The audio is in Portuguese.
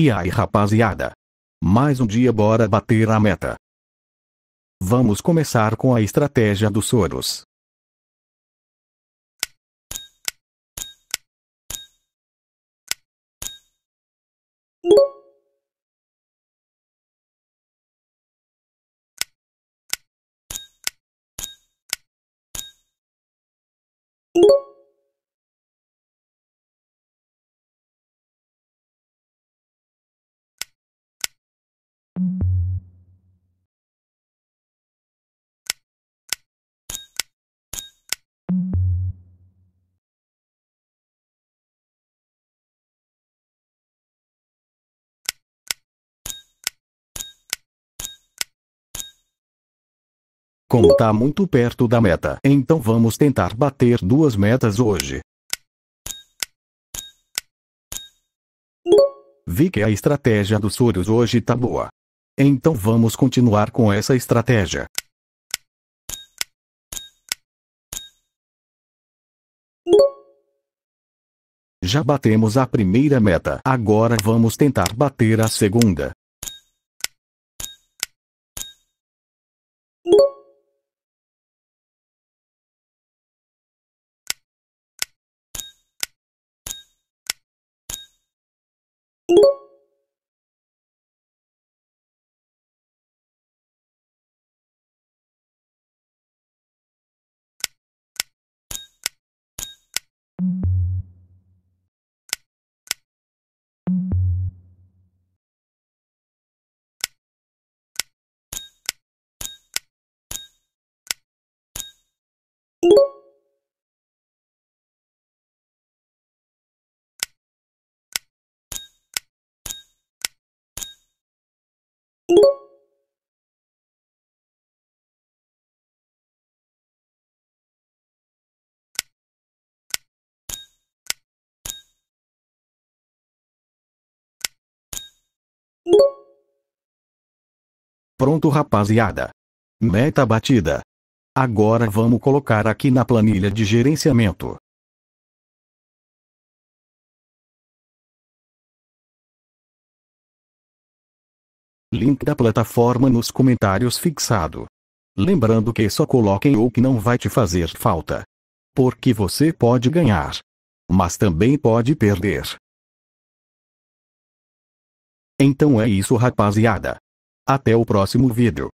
E aí rapaziada? Mais um dia bora bater a meta. Vamos começar com a estratégia dos Soros. Como tá muito perto da meta, então vamos tentar bater duas metas hoje. Vi que a estratégia do Sorius hoje tá boa. Então vamos continuar com essa estratégia. Já batemos a primeira meta, agora vamos tentar bater a segunda. you Pronto, rapaziada. Meta batida. Agora vamos colocar aqui na planilha de gerenciamento. Link da plataforma nos comentários fixado. Lembrando que só coloquem o que não vai te fazer falta. Porque você pode ganhar, mas também pode perder. Então é isso, rapaziada. Até o próximo vídeo.